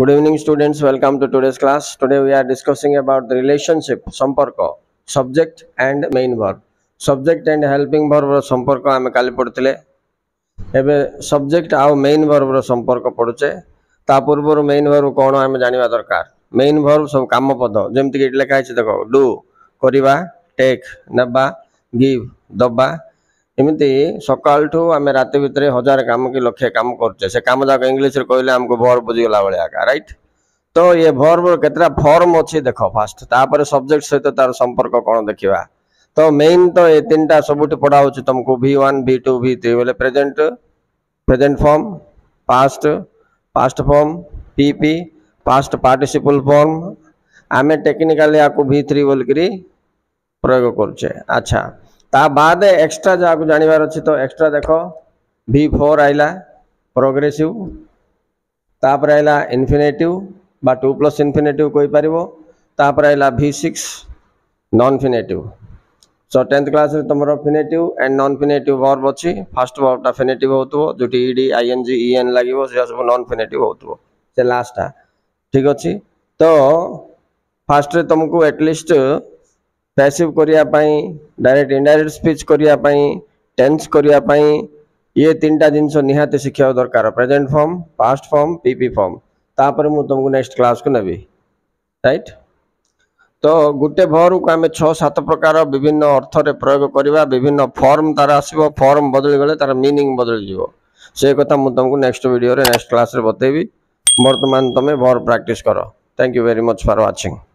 good evening students welcome to today's class today we are discussing about the relationship संपर्क subject and main verb subject and helping verb संपर्क आम कल पढ़ुले एवं subject आउ main verb संपर्क पढ़ुचे ता पूर्व मेन वर्ब कौन आम जानवा दरकार मेन वर्ब सब कम पद जमीक लिखाई देख डू करवा टेक् नवा गिव दबा ଏମିତି ସକାଳଠୁ ଆମେ ରାତି ଭିତରେ ହଜାର କାମ କି ଲକ୍ଷେ କାମ କରୁଛେ ସେ କାମ ଯାକ ଇଂଲିଶରେ କହିଲେ ଆମକୁ ଭର ବୁଝିଗଲା ଭଳିଆ ଏକା ରାଇଟ୍ ତ ଇଏ ଭର୍ବର କେତେଟା ଫର୍ମ ଅଛି ଦେଖ ଫାଷ୍ଟ ତାପରେ ସବଜେକ୍ଟ ସହିତ ତାର ସମ୍ପର୍କ କ'ଣ ଦେଖିବା ତ ମେନ୍ ତ ଏ ତିନିଟା ସବୁଠି ପଢ଼ା ହେଉଛି ତୁମକୁ V one V two V three ବୋଲେ present present form past past form P P past participle form ଆମେ ଟେକ୍ନିକାଲି ଆକୁ ଭି ଥ୍ରୀ ବୋଲିକିରି ପ୍ରୟୋଗ କରୁଛେ ଆଚ୍ଛା ताद एक्सट्रा जहाँ जानवर अच्छे तो एक्सट्रा देख भि फोर आइला प्रोग्रेसिव तापर आइला इनफिनेटिव बा टू प्लस इनफिनेटिव कोई पार तापर आइला V six non finite so tenth class तुम finite and non finite verb अच्छी फास्ट वर्बा फिनेटिव होती E D I N G E N लगे से सब नन फिनेटिव हो लास्टा ठीक अच्छे तो फास्ट तुमको एटलिस्ट ପ୍ୟାସିଭ୍ କରିବା ପାଇଁ ଡାଇରେକ୍ଟ ଇଣ୍ଡାଇରେକ୍ଟ ସ୍ପିଚ୍ କରିବା ପାଇଁ ଟେନ୍ସ କରିବା ପାଇଁ ଇଏ ତିନିଟା ଜିନିଷ ନିହାତି ଶିଖିବା ଦରକାର present form past form P P form ତାପରେ ମୁଁ ତୁମକୁ ନେକ୍ସଟ କ୍ଲାସ୍କୁ ନେବି ରାଇଟ୍ ତ ଗୋଟେ ଭରୁକୁ ଆମେ ଛଅ ସାତ ପ୍ରକାର ବିଭିନ୍ନ ଅର୍ଥରେ ପ୍ରୟୋଗ କରିବା ବିଭିନ୍ନ ଫର୍ମ ତାର ଆସିବ ଫର୍ମ ବଦଳିଗଲେ ତାର ମିନିଂ ବଦଳିଯିବ ସେ କଥା ମୁଁ ତୁମକୁ ନେକ୍ସଟ ଭିଡ଼ିଓରେ ନେକ୍ସଟ କ୍ଲାସ୍ରେ ବତେଇବି ବର୍ତ୍ତମାନ ତୁମେ ଭର ପ୍ରାକ୍ଟିସ୍ କର thank you very much for watching